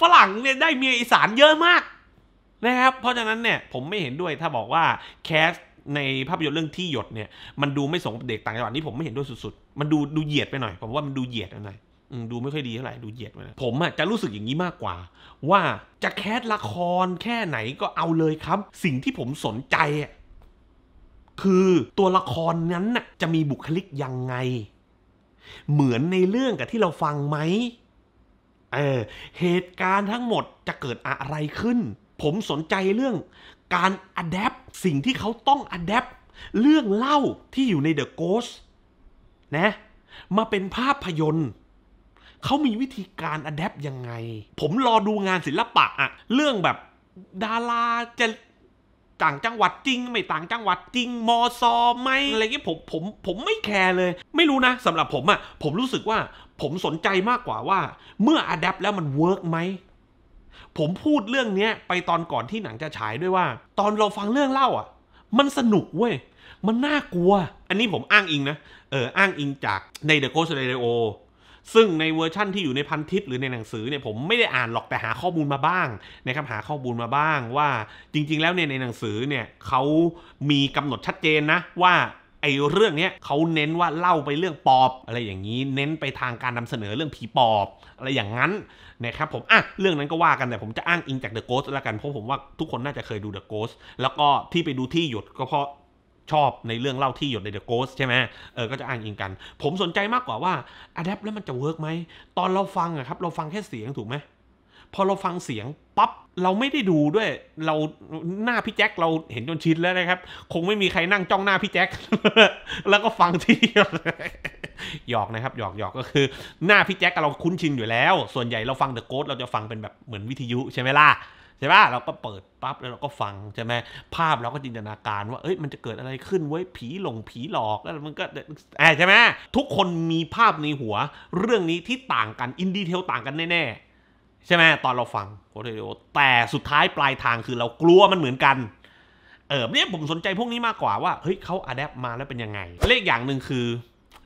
ฝรั่งเนี่ยได้เมียอีสานเยอะมากนะครับเพราะฉะนั้นเนี่ยผมไม่เห็นด้วย ถ้าบอกว่าแคสในภาพยนตร์เรื่องที่หยดเนี่ย มันดูไม่สมบเด็กต่างจังหวัดนี่ผมไม่เห็นด้วยสุดๆ มันดูดูเหยียดไปหน่อยผมว่ามันดูเหยียดไปหน่อยดูไม่ค่อยดีเท่าไหร่ดูเหยียดไปนยผมอ่ะจะรู้สึกอย่างนี้มากกว่า ว่าจะแคสละครแค่ไหนก็เอาเลยครับ สิ่งที่ผมสนใจอ่ะคือตัวละครนั้นน่ะจะมีบุคลิกยังไง เหมือนในเรื่องกับที่เราฟังไหมเออเหตุการณ์ทั้งหมดจะเกิดอะไรขึ้น ผมสนใจเรื่องการอัดแอปสิ่งที่เขาต้องอัดแอปเรื่องเล่าที่อยู่ในเดอะโกสนะ มาเป็นภาพยนตร์เขามีวิธีการอัดแอปยังไง ผมรอดูงานศิลปะอะเรื่องแบบดาราจะต่างจังหวัดจริง ไม่ต่างจังหวัดจริงมอซอไหมอะไรเงี้ยผมผมผมไม่แคร์เลย ไม่รู้นะสำหรับผมอะผมรู้สึกว่าผมสนใจมากกว่าว่า เมื่ออัดแอปแล้วมันเวิร์กไหมผมพูดเรื่องเนี้ยไปตอนก่อนที่หนังจะฉายด้วยว่า ตอนเราฟังเรื่องเล่าอ่ะ มันสนุกเว้ยมันน่ากลัว อันนี้ผมอ้างอิงนะเอออ้างอิงจากใน The Ghost Radio ซึ่งในเวอร์ชั่นที่อยู่ในพันทิปหรือในหนังสือเนี่ยผมไม่ได้อ่านหรอกแต่หาข้อมูลมาบ้างนะครับหาข้อมูลมาบ้างว่าจริง ๆแล้วเนี่ยในหนังสือเนี่ยเขามีกำหนดชัดเจนนะ ว่าไอ้เรื่องนี้เขาเน้นว่าเล่าไปเรื่องปอบ อะไรอย่างนี้เน้นไปทางการนำเสนอเรื่องผีปอบ อะไรอย่างนั้นนะครับผมอ่ะเรื่องนั้นก็ว่ากันแต่ผมจะอ้างอิงจากเดอะโกสแล้วกันเพราะผมว่าทุกคนน่าจะเคยดูเดอะโกสแล้วก็ที่ไปดูที่หยดก็เพราะชอบในเรื่องเล่าที่หยดในเดอะโกสใช่ไหมเออก็จะอ้างอิงกัน ผมสนใจมากกว่าว่าอะแดปแล้วมันจะเวิร์กไหมตอนเราฟังอะครับ เราฟังแค่เสียงถูกไหมพอเราฟังเสียงปั๊บเราไม่ได้ดูด้วย เราหน้าพี่แจ็คเราเห็นจนชินแล้วนะครับ คงไม่มีใครนั่งจ้องหน้าพี่แจ็คแล้วก็ฟังที่หยอกนะครับหยอกหยอกก็คือ หน้าพี่แจ็คเราคุ้นชินอยู่แล้ว ส่วนใหญ่เราฟังเดอะโกสเราจะฟังเป็นแบบเหมือนวิทยุ ใช่ไหมล่ะ ใช่ป่ะเราก็เปิดปั๊บแล้วเราก็ฟัง ใช่ไหมภาพเราก็จินตนาการว่า เอ้ย มันจะเกิดอะไรขึ้นไว้ผีหลงผีหลอกแล้วมันก็แอบใช่ไหมทุกคนมีภาพในหัวเรื่องนี้ที่ต่างกันอินดีเทลต่างกันแน่ ๆ ใช่ไหมตอนเราฟังโค้โอแต่สุดท้ายปลายทางคือเรากลัวมันเหมือนกันเออเนี่ยผมสนใจพวกนี้มากกว่าว่าเฮ้ยเขาอะแดปมาแล้วเป็นยังไงเลขอย่างหนึ่งคือ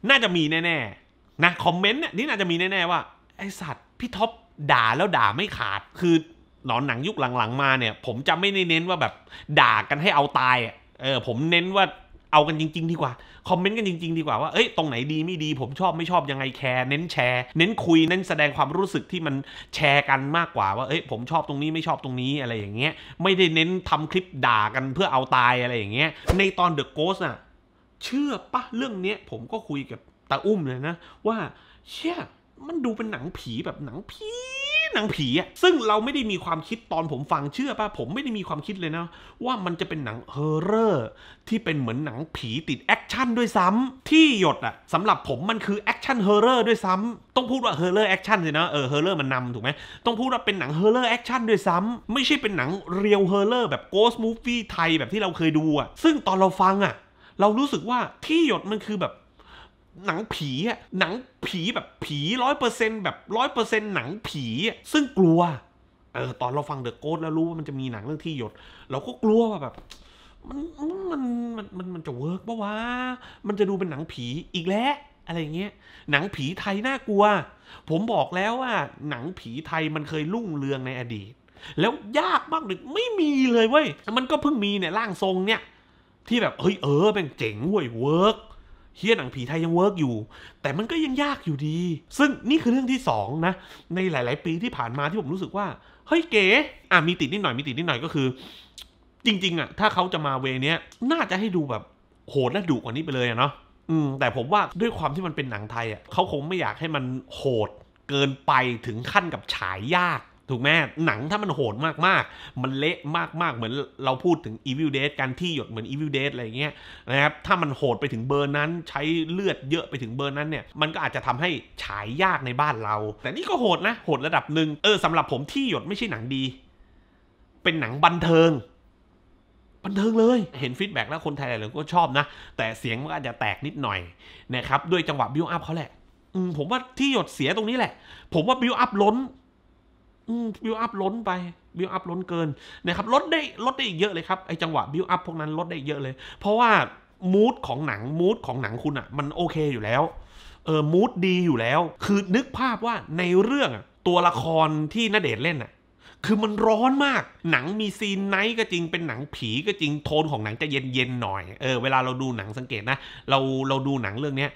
น่าจะมีแน่ๆนะคอมเมนต์เนี่ยนี่น่าจะมีแน่ๆว่าไอสัตว์พี่ท็อปด่าแล้วด่าไม่ขาดคือหนอนหนังยุคหลังๆ มาเนี่ย ผมจะไม่เน้นว่าแบบด่ากันให้เอาตายเออผมเน้นว่าเอากันจริงๆดีกว่าคอมเมนต์กันจริงๆดีกว่าว่าเอ้ยตรงไหนดีไม่ดี ผมชอบไม่ชอบยังไงแคร์เน้นแชร์ เน้นคุยเน้นแสดงความรู้สึกที่มันแชร์กันมากกว่าว่าเอ้ย ผมชอบตรงนี้ไม่ชอบตรงนี้อะไรอย่างเงี้ย ไม่ได้เน้นทำคลิปด่ากันเพื่อเอาตายอะไรอย่างเงี้ย ในตอนเดอะโกส t น่ะเชื่อปะเรื่องเนี้ย ผมก็คุยกับตาอุ้มเลยนะว่าเชี่ยมันดูเป็นหนังผีแบบหนังผีหนังผีอะซึ่งเราไม่ได้มีความคิดตอนผมฟังเชื่อป่ะผมไม่ได้มีความคิดเลยนะ ว่ามันจะเป็นหนังเฮอร์เรอร์ที่เป็นเหมือนหนังผีติดแอคชั่นด้วยซ้ำ ที่หยดอะสำหรับผมมันคือแอคชั่นเฮอร์เรอร์ด้วยซ้ำ ต้องพูดว่าเฮอร์เรอร์แอคชั่นสินะเออเฮอร์เรอร์มันนำถูกไหมต้องพูดว่าเป็นหนังเฮอร์เรอร์แอคชั่นด้วยซ้ำไม่ใช่เป็นหนังเรียวเฮอร์เรอร์แบบโกสต์มูฟวี่ไทยแบบที่เราเคยดูอะซึ่งตอนเราฟังอะเรารู้สึกว่าที่หยดมันคือแบบ หนังผีอะหนังผีแบบผีร้อยเปอร์เซ็นแบบร้อยเปอร์เซ็นหนังผีซึ่งกลัวเออตอนเราฟังเดอะโกดแล้วรู้ว่ามันจะมีหนังเรื่องที่หยด เราก็กลัวว่าแบบมันมันมันมันมันจะเวิร์กปะวะมันจะดูเป็นหนังผีอีกแล้วอะไรเงี้ยหนังผีไทยน่ากลัว ผมบอกแล้วว่า หนังผีไทยมันเคยรุ่งเรืองในอดีต แล้วยากมากเลยไม่มีเลยเว้ยมันก็เพิ่งมีเนี่ยร่างทรงเนี่ยที่แบบ เฮ้ย เออแม่งเจ๋งเว้ยเวิร์ก เฮียหนังผีไทยยังเวิร์กอยู่ แต่มันก็ยังยากอยู่ดี ซึ่งนี่คือเรื่องที่ 2 นะ ในหลาย ๆ ปีที่ผ่านมาที่ผมรู้สึกว่า เฮ้ย เก๋อ่ะมีติดนิดหน่อย มีติดนิดหน่อยก็คือ จริง ๆ อ่ะ ถ้าเขาจะมาเวเนี้ยน่าจะให้ดูแบบโหดและดุกว่านี้ไปเลยอะเนาะ อืม แต่ผมว่าด้วยความที่มันเป็นหนังไทยอ่ะเขาคงไม่อยากให้มันโหดเกินไปถึงขั้นกับฉายยากถูกไหมหนังถ้ามันโหดมากๆ มันเละมากๆเหมือนเราพูดถึง Evil Dead การที่หยดเหมือน Evil Dead อะไรเงี้ยนะครับถ้ามันโหดไปถึงเบอร์นั้น ใช้เลือดเยอะไปถึงเบอร์นั้นเนี่ย มันก็อาจจะทำให้ฉายยากในบ้านเรา แต่นี่ก็โหดนะโหดระดับหนึ่งเออสำหรับผมที่หยดไม่ใช่หนังดี เป็นหนังบันเทิง บันเทิงเลย เห็นฟีดแบ็กแล้วคนไทยหลายคนก็ชอบนะ แต่เสียงมันอาจจะแตกนิดหน่อยนะครับด้วยจังหวะบิวอัพเขาแหละผมว่าที่หยดเสียตรงนี้แหละ ผมว่าบิวอัพล้นบิลอัพล้นไป บิลอัพล้นเกินนะครับลดได้ลดได้อีกเยอะเลยครับ ไอจังหวะบิลอัพพวกนั้นลดได้เยอะเลย เพราะว่ามูดของหนัง มูดของหนังคุณอะ่ะมันโอเคอยู่แล้ว เออ มูดดีอยู่แล้ว คือนึกภาพว่าในเรื่องตัวละครที่าเดชเล่นอ่ะ คือมันร้อนมาก หนังมีซีนไนท์ก็จริง เป็นหนังผีก็จริง โทนของหนังจะเย็นเย็นหน่อย เออ เวลาเราดูหนังสังเกตนะ เรา เราดูหนังเรื่องเนี้ย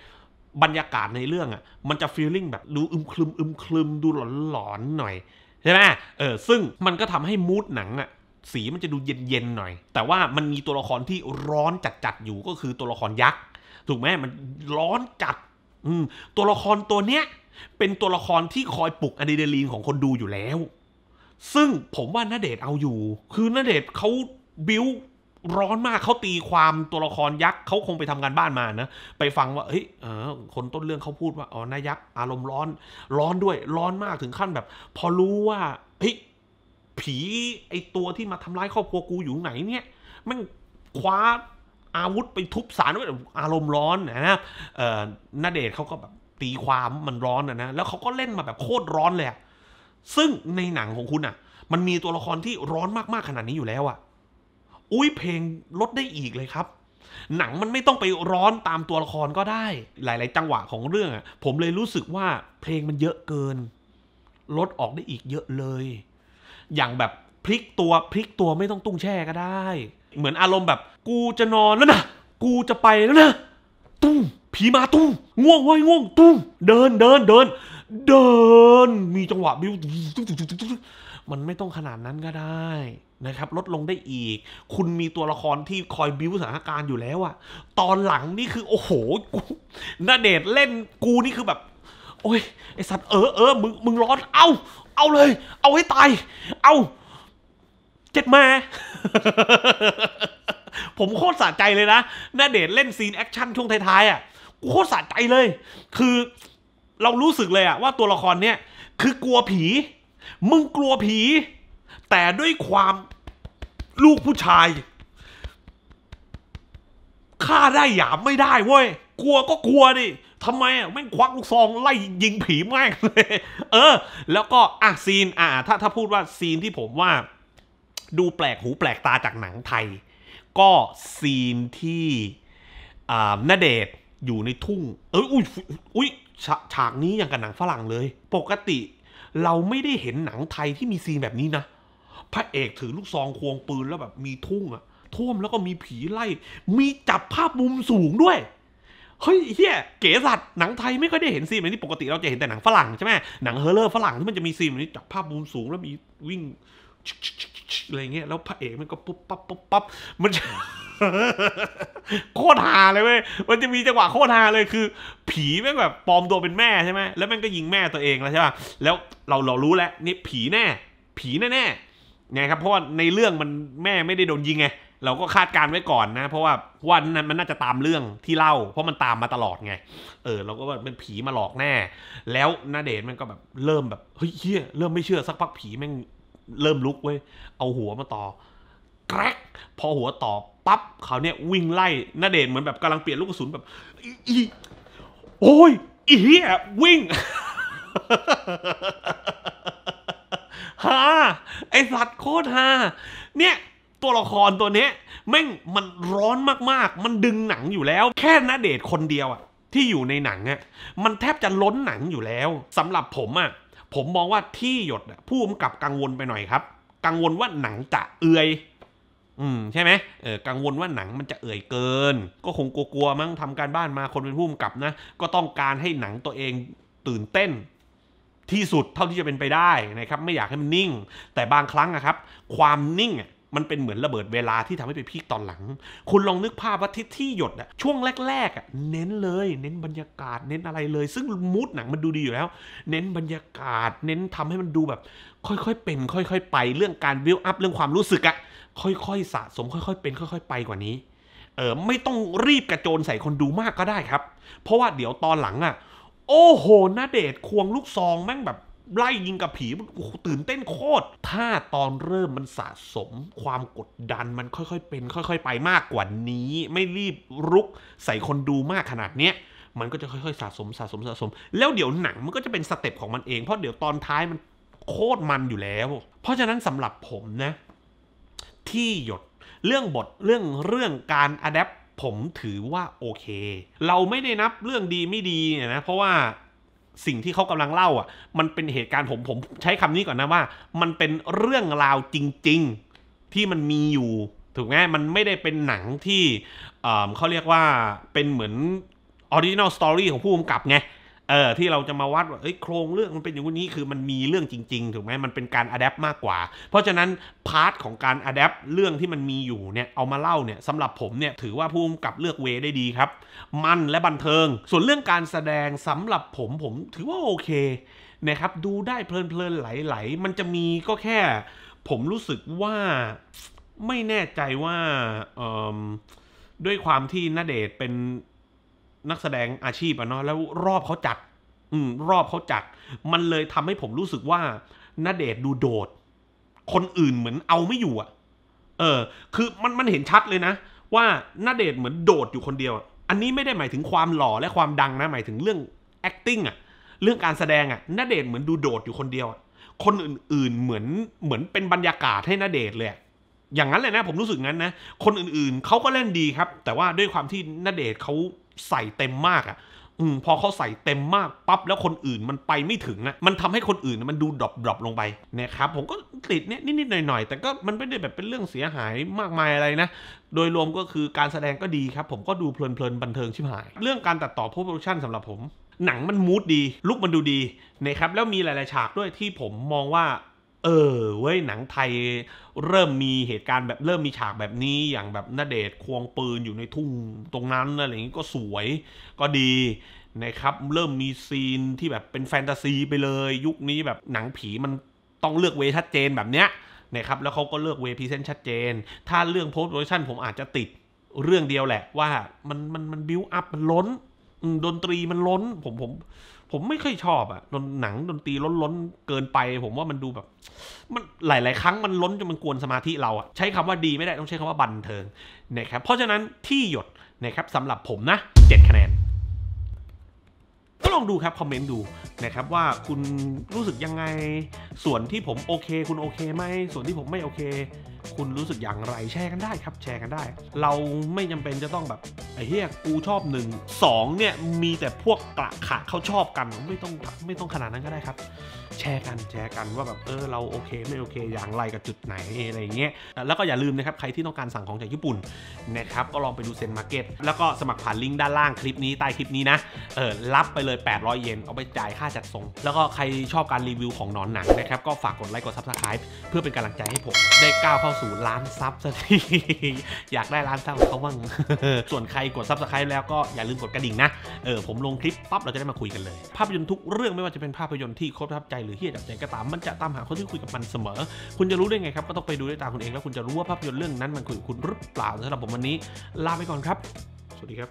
บรรยากาศในเรื่องอ่ะ มันจะฟีลลิ่งแบบดูอึมครึมอึมครึม ดูหลอนๆหน่อยใช่ไหมเออซึ่งมันก็ทำให้มูดหนังอะสีมันจะดูเย็นๆหน่อย แต่ว่ามันมีตัวละครที่ร้อนจัดๆอยู่ก็คือตัวละครยักษ์ ถูกไหมมันร้อนจัด อืม ตัวละครตัวเนี้ยเป็นตัวละครที่คอยปลุกอะดรีนาลีนของคนดูอยู่แล้ว ซึ่งผมว่านาเดชเอาอยู่ คือนาเดชเขาบิวร้อนมากเขาตีความตัวละครยักษ์เขาคงไปทำงานบ้านมานะไปฟังว่าเฮ้ยเออ คนต้นเรื่องเขาพูดว่าอ๋อนายยักษ์อารมณ์ร้อน ร้อนด้วย ร้อนมากถึงขั้นแบบ พอรู้ว่าเฮ้ยผีไอตัวที่มาทำร้ายครอบครัวกูอยู่ไหนเนี่ยมันคว้าอาวุธไปทุบสารวอารมณ์ร้อนนะ เอ่อนาเดชเขาก็แบบตีความมันร้อนนะนะแล้วเขาก็เล่นมาแบบโคตรร้อนเลยซึ่งในหนังของคุณอ่ะ มันมีตัวละครที่ร้อนมากๆขนาดนี้อยู่แล้วอ่ะอุ้ยเพลงลดได้อีกเลยครับ หนังมันไม่ต้องไปร้อนตามตัวละครก็ได้ หลาย ๆ จังหวะของเรื่องอะผมเลยรู้สึกว่าเพลงมันเยอะเกิน ลดออกได้อีกเยอะเลย อย่างแบบพลิกตัวพลิกตัวไม่ต้องตุ้งแช่ก็ได้ เหมือนอารมณ์แบบ กูจะนอนแล้วนะ กูจะไปแล้วนะ ตุ้งผีมาตุ้งง่วงว้ยง่วงตุ้งเดินเดินเดินเดิน มีจังหวะบิวมันไม่ต้องขนาดนั้นก็ได้นะครับ ลดลงได้อีก คุณมีตัวละครที่คอยบิวสถานการณ์อยู่แล้วอะตอนหลังนี่คือโอ้โหนาเดชเล่นกูนี่คือแบบ โอ้ย ไอสัตว์ เออเออมึงมึงร้อน เอาเอาเลย เอาให้ตาย เอา เจ็ดมาผมโคตรสะใจเลยนะนาเดชเล่นซีนแอคชั่นช่วงท้ายๆอะ่ะโคตรสะใจเลย คือ เรารู้สึกเลยอะว่าตัวละครเนี้ยคือกลัวผีมึงกลัวผี แต่ด้วยความลูกผู้ชายฆ่าได้หยามไม่ได้เว้ยกลัวก็กลัวดิทำไมอ่ะแม่งควักลูกซองไล่ยิงผีแม่งเลยเออ แล้วก็อ่ะซีน อ่ะถ้าถ้าพูดว่าซีนที่ผมว่า ดูแปลกหูแปลกตาจากหนังไทย ก็ซีนที่อ่าณเดชอยู่ในทุ่งเอออุ้ยอุ้ยฉากนี้อย่างกับหนังฝรั่งเลย ปกติเราไม่ได้เห็นหนังไทยที่มีซีนแบบนี้นะพระเอกถือลูกซองควงปืน แล้วแบบมีทุ่งอะท่วมแล้วก็มีผีไล่มีจับภาพมุมสูงด้วย เฮ้ยเฮียเก๋สัตว์หนังไทยไม่ค่อยได้เห็นซีนแบบนี้ปกติเราจะเห็นแต่หนังฝรั่งใช่ไหมหนังเฮอร์เรอร์ฝรั่งที่มันจะมีซีนแบบนี้จับภาพมุมสูงแล้วมีวิ่งอะไรเงี้ยแล้วพระเอกมันก็ปุ๊บปั๊บปุ๊บปั๊บมัน โคตรฮาเลยเว้ยมันจะมีจังหวะโคตรฮาเลยคือ ผีแม่งแบบปลอมตัวเป็นแม่ใช่ไหมแล้วมันก็ยิงแม่ตัวเองแล้วใช่ป่ะ แล้วเราเรารู้แล้วนี่ผีแน่ผีแน่แน่ไงครับ เพราะว่าในเรื่องมันแม่ไม่ได้โดนยิงไงเราก็คาดการไว้ก่อนนะ เพราะว่าวันนั้นมันน่าจะตามเรื่องที่เล่าเพราะมันตามมาตลอดไง เออ เราก็ว่าเป็นผีมาหลอกแน่ แล้วนาเดชมันก็แบบเริ่มแบบเฮ้ยเฮียเริ่มไม่เชื่อ สักพักผีแม่งเริ่มลุกเว้ย เอาหัวมาต่อ แกรก พอหัวต่อปั๊บเขาเนี่ยวิ่งไล่นาเดชเหมือนแบบกำลังเปลี่ยนลูกกระสุนแบบอีโอ้ยอีเหี้ยวิ่ง ฮ่า ไอสัตว์โคตรฮ่า เนี่ยตัวละครตัวเนี้ย แม่ง มันร้อนมาก ๆ มันดึงหนังอยู่แล้ว แค่นาเดชคนเดียวอะที่อยู่ในหนังอะมันแทบจะล้นหนังอยู่แล้วสำหรับผมอะผมมองว่าที่หยดผู้กำกับกังวลไปหน่อยครับ กังวลว่าหนังจะเอื่อย อืม ใช่ไหมเออกังวลว่าหนังมันจะเอื่อยเกิน ก็คงกลัวๆมั้งทำการบ้านมาคนเป็นผู้กำกับนะ ก็ต้องการให้หนังตัวเองตื่นเต้น ที่สุดเท่าที่จะเป็นไปได้นะครับ ไม่อยากให้มันนิ่ง แต่บางครั้งนะครับ ความนิ่งมันเป็นเหมือนระเบิดเวลาที่ทำให้ไปพีคตอนหลัง คุณลองนึกภาพว่าทิศที่หยดอะช่วงแรกๆอะเน้นเลย เน้นบรรยากาศเน้นอะไรเลยซึ่งมูดหนังมันดูดีอยู่แล้ว เน้นบรรยากาศ เน้นทำให้มันดูแบบ ค่อย ๆ เป็นค่อย ๆ ไป เรื่องการวิวอัพเรื่องความรู้สึกอะค่อยๆ สะสม ค่อย ๆ เป็นค่อย ๆ ไปกว่านี้ เออไม่ต้องรีบกระโจนใส่คนดูมากก็ได้ครับ เพราะว่าเดี๋ยวตอนหลังอะ่ะ โอ้โหนาเดชควงลูกซองแม่งแบบไล่ยิงกับผีมันตื่นเต้นโคตร ถ้าตอนเริ่มมันสะสม ความกดดันมันค่อยๆเป็น ค่อยๆ ไปมากกว่านี้ ไม่รีบรุกใส่คนดูมากขนาดเนี้ยมันก็จะค่อยๆสะสมสะสมสะสม แล้วเดี๋ยวหนังมันก็จะเป็นสเต็ปของมันเองเพราะเดี๋ยวตอนท้ายมันโคตรมันอยู่แล้ว เพราะฉะนั้นสำหรับผมนะ ที่หยดเรื่องบทเรื่องเรื่องการอะแดปผมถือว่าโอเค เราไม่ได้นับเรื่องดีไม่ดีเนี่ยนะ เพราะว่าสิ่งที่เขากำลังเล่าอ่ะ มันเป็นเหตุการณ์ผมผมใช้คำนี้ก่อนนะว่า มันเป็นเรื่องราวจริงๆ ที่มันมีอยู่ ถูกไหมมันไม่ได้เป็นหนังที่เขาเรียกว่าเป็นเหมือน ออริจินอลสตอรี่ของผู้กำกับไงเออที่เราจะมาวัดว่าเอ้ยโครงเรื่องมันเป็นอย่างนี้คือมันมีเรื่องจริงๆถูกไหมมันเป็นการอัดแอปมากกว่า เพราะฉะนั้นพาร์ทของการอัดแอปเรื่องที่มันมีอยู่เนี่ย เอามาเล่าเนี่ยสำหรับผมเนี่ย ถือว่าพูมกกับเลือกเวได้ดีครับ มันและบันเทิง ส่วนเรื่องการแสดงสำหรับผม ผมถือว่าโอเคนะครับดูได้เพลินๆไหล ๆ มันจะมีก็แค่ ผมรู้สึกว่าไม่แน่ใจว่าด้วยความที่นาเดชเป็นนักแสดงอาชีพอะเนาะแล้ว รอบเขาจัดอืม รอบเขาจัดมันเลยทำให้ผมรู้สึกว่านาเดชดูโดด คนอื่นเหมือนเอาไม่อยู่อะเออ คือมันมันเห็นชัดเลยนะ ว่านาเดชเหมือนโดดอยู่คนเดียวอันนี้ไม่ได้หมายถึงความหล่อและความดังนะ หมายถึงเรื่อง acting อะเรื่องการแสดงอะนาเดชเหมือนดูโดดอยู่คนเดียวคนอื่นๆ เหมือนเหมือนเป็นบรรยากาศให้นาเดชเลยอย่างนั้นเลยนะ ผมรู้สึกงั้นนะคนอื่นๆ เขาก็เล่นดีครับ แต่ว่าด้วยความที่นาเดชเขาใส่เต็มมากอะ่ะพอเขาใส่เต็มมาก ปั๊บแล้วคนอื่นมันไปไม่ถึงอะ่ะมันทำให้คนอื่นมันดูดรอปดรอปลงไปนะครับผมก็ติดเนี้ยนิดๆหน่อยๆแต่ก็มันไม่ได้แบบเป็นเรื่องเสียหายมากมายอะไรนะโดยรวมก็คือการแสดงก็ดีครับผมก็ดูเพลินๆบันเทิง ชิบหายเรื่องการตัดต่อโพสโปรดักชั่นสำหรับผมหนังมันมูดดี ลุกมันดูดีนะครับแล้วมีหลายๆ ฉากด้วยที่ผมมองว่าเออเว้ย หนังไทยเริ่มมีเหตุการณ์แบบเริ่มมีฉากแบบนี้อย่างแบบนาเดชควงปืนอยู่ในทุ่งตรงนั้นอะไรอย่างนี้ก็สวยก็ดีนะครับเริ่มมีซีนที่แบบเป็นแฟนตาซีไปเลย ยุคนี้แบบหนังผีมันต้องเลือกเวชัดเจนแบบเนี้ยนะครับแล้วเขาก็เลือกเวพีเซนชัดเจน ถ้าเรื่องโพสต์โรชั่นผมอาจจะติด เรื่องเดียวแหละว่ามันมันมันบิวอัพมันล้นดนตรีมันล้นผมผมผมไม่ค่อยชอบอะดนหนังดนตรีล้นล้นเกินไปผมว่ามันดูแบบ มันหลาย ๆ ครั้งมันล้นจนมันกวนสมาธิเราอะใช้คำว่าดีไม่ได้ต้องใช้คำว่าบันเทิงนะครับเพราะฉะนั้นที่หยดนะครับสำหรับผมนะ 7 คะแนน ก็ลองดูครับคอมเมนต์ดูนะครับว่าคุณรู้สึกยังไง ส่วนที่ผมโอเคคุณโอเคไหมส่วนที่ผมไม่โอเคคุณรู้สึกอย่างไรแชร์กันได้ครับ แชร์กันได้ เราไม่จำเป็นจะต้องแบบ ไอ้เฮียกูชอบหนึ่งสองเนี่ยมีแต่พวกกระขะเขาชอบกันไม่ต้องไม่ต้องขนาดนั้นก็ได้ครับ แชร์กันแชร์กันว่าแบบ เออ เราโอเคไม่โอเค อย่างไรกับจุดไหน อะไรเงี้ยแล้วก็อย่าลืมนะครับใครที่ต้องการสั่งของจากญี่ปุ่นนะครับก็ลองไปดูเซ็นมาร์เก็ตแล้วก็สมัครผ่านลิงก์ด้านล่างคลิปนี้ใต้คลิปนี้นะเออรับไปเลย 800 เยนเอาไปจ่ายค่าจัดส่งแล้วก็ใครชอบการรีวิวของนอนหนังนะครับก็ฝากกดไลค์กดซับสไครป์เพื่อเป็นกำลังใจให้ผมได้ก้าวเข้าสู่ล้านซับสักทีอยากได้ล้านซับเขาบ้างส่วนใครกดซับสไครต์แล้วก็อย่าลืมกดกระดิ่งนะ เออผมลงคลิปปั๊บเราจะได้มาคุยกันเลย ภาพยนตร์ทุกเรื่องไม่ว่าจะเป็นภาพยนตร์ที่ครประทับใจหรือเฮี้ยดับใจก็ตามมันจะตามหาคนที่คุยกับมันเสมอ คุณจะรู้ได้ไงครับก็ต้องไปดูด้วยตาคุณเองแล้ว คุณจะรู้ว่าภาพยนตร์เรื่องนั้นมันคุยกับคุณหรือเปล่าสำหรับผมวันนี้ลาไปก่อนครับ สวัสดีครับ